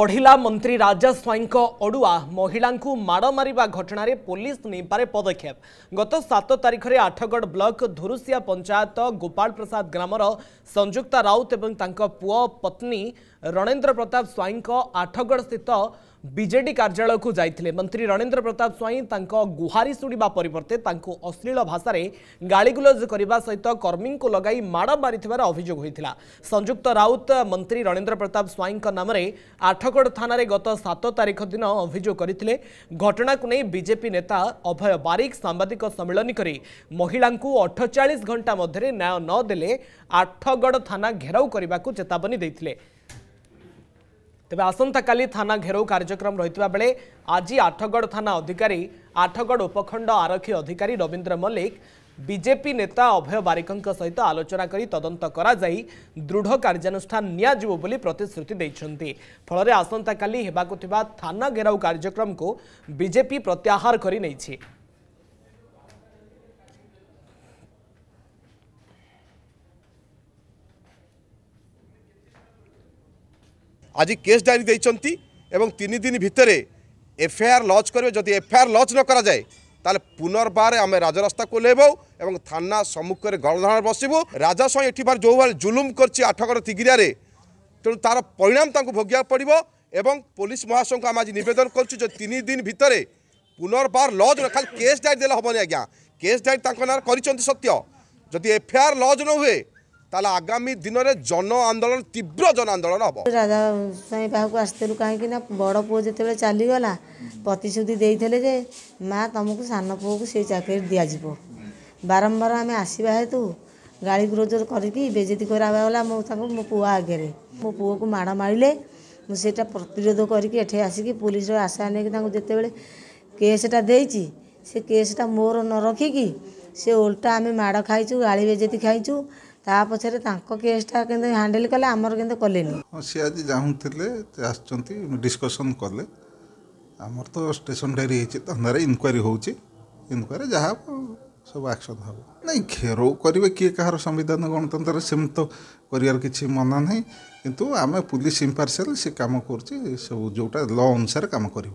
बढ़ला मंत्री राजा स्वईं अड़ुआ महिला माड़ मार घटन पुलिस निपारे पदक्षेप गत सात तारीख में आठगढ़ ब्लक धुरुसिया पंचायत गोपाल प्रसाद ग्रामर संयुक्ता राउत और पुओ पत्नी रणेन्द्र प्रताप स्वईं आठगढ़ स्थित विजेडी कार्यालय को जाते मंत्री रणेन्द्र प्रताप स्वईं गुहारी शुणा परे अश्लील भाषा गाड़गुलज करने सहित कर्मी को लग माड़ मार अभोग संयुक्त राउत मंत्री रणेन्द्र प्रताप स्वईं नाम କାଠଗଡ଼ ଥାନାରେ ଗତ ସାତ ତାରିଖ ଦିନ ଅଭିଯୋଗ କରିଥିଲେ ଘଟଣାକୁ ନେଇ ବିଜେପି ନେତା ଅଭୟ ବାରିକ ସାମ୍ବାଦିକ ସମ୍ମିଳନୀ କରି ମହିଳାଙ୍କୁ ଅଠଚାଳିଶ ଘଣ୍ଟା ମଧ୍ୟରେ ନ୍ୟାୟ ନ ଦେଲେ ଆଠଗଡ଼ ଥାନା ଘେରାଉ କରିବାକୁ ଚେତାବନୀ ଦେଇଥିଲେ ତେବେ ଆସନ୍ତାକାଲି ଥାନା ଘେରାଉ କାର୍ଯ୍ୟକ୍ରମ ରହିଥିବା ବେଳେ ଆଜି ଆଠଗଡ଼ ଥାନା ଅଧିକାରୀ ଆଠଗଡ଼ ଉପଖଣ୍ଡ ଆରକ୍ଷୀ ଅଧିକାରୀ ରବୀନ୍ଦ୍ର ମଲ୍ଲିକ ବିଜେପି ନେତା ଅଭୟ ବାରିକଙ୍କ ସହିତ ଆଲୋଚନା କରି ତଦନ୍ତ କରାଯାଇ ଦୃଢ଼ କାର୍ଯ୍ୟାନୁଷ୍ଠାନ ନିଆଯିବ ବୋଲି ପ୍ରତିଶ୍ରୁତି ଦେଇଛନ୍ତି ଫଳରେ ଆସନ୍ତାକାଲି ହେବାକୁ ଥିବା ଥାନା ଘେରାଉ କାର୍ଯ୍ୟକ୍ରମକୁ ବିଜେପି ପ୍ରତ୍ୟାହାର କରି ନେଇଛି আজি কেস ডায়েরি দিয়েছেন এবং তিন দিন ভিতরে এফআইআর লঞ্চ করবে যদি এফআইআর লঞ্চ ন করা যায় তাহলে পুনর্বার আমি রাজরাস্তা ওহ্লাইবু এবং থানা সম্মুখে গণধারণে বসবু রাজা স্বয়ং এঠিবার যেভাবে জুলুম করছে আঠগড় তিগিরিয়ারে তেমন তার পরিণাম তাঁকু ভোগা পড়ব এবং পুলিশ মহাশয়কে আমি আজ নিবেদন করছি যে তিন দিন ভিতরে পুনর্বার লজ খালি কেস ডায়েরি দেলে হবনি আজ্ঞা কেস ডায়েরি তাঁর করছেন সত্য যদি এফআইআর লজ ন হুয়ে তাহলে আগামী দিনরে জন আন্দোলন তীব্র জন আন্দোলন হব রাজা স্বামী পাখু আসিলু কাহিঁকি না বড় পুয়ো যেতবে চালিগলা প্রতিশ্রুতি দিয়েছিল যে মা তোমাকে সান পুয়কে সেই চাকরি দিয়াযিব বারম্বার আমি আসবা হেতু গাড়ি গুরোজোর করিকি বেজেতি করাগলা মো তাকে মো পুয়া আগরে মো পুয়কে মাড় মারিলে ମୁଁ ସେଇଟା ପ୍ରତିରୋଧ କରିକି ଏଠି ଆସିକି ପୋଲିସର ଆଶା ନେଇକି ତାଙ୍କୁ ଯେତେବେଳେ କେସ୍ଟା ଦେଇଛି ସେ କେସ୍ଟା ମୋର ନ ରଖିକି ସେ ଓଲଟା ଆମେ ମାଡ଼ ଖାଇଛୁ ଗାଳି ବେଜେତି ଖାଇଛୁ ତା ପଛରେ ତାଙ୍କ କେସ୍ଟା କିନ୍ତୁ ହ୍ୟାଣ୍ଡେଲ୍ କଲେ ଆମର କିନ୍ତୁ କଲେନି ହଁ ସିଏ ଆଜି ଚାହୁଁଥିଲେ ଆସିଛନ୍ତି ଡିସ୍କସନ୍ କଲେ ଆମର ତ ଷ୍ଟେସନ୍ ଡାଏରୀ ହେଇଛି ଧନ୍ଦାରେ ଇନକ୍ୱାରି ହେଉଛି ଇନକ୍ୱାରି ଯାହା ହେବ ସବୁ ଆକ୍ସନ୍ ହେବ ନାଇଁ ଘେରାଉ କରିବେ କିଏ କାହାର ସମ୍ବିଧାନ ଗଣତନ୍ତ୍ରରେ ସେମିତି ତ କରିବାର କିଛି ମନା ନାହିଁ କିନ୍ତୁ ଆମେ ପୁଲିସ୍ ଇମ୍ପାର୍ସିଆଲ୍ ସେ କାମ କରୁଛି ସବୁ ଯେଉଁଟା ଲ ଅନୁସାରେ କାମ କରିବୁ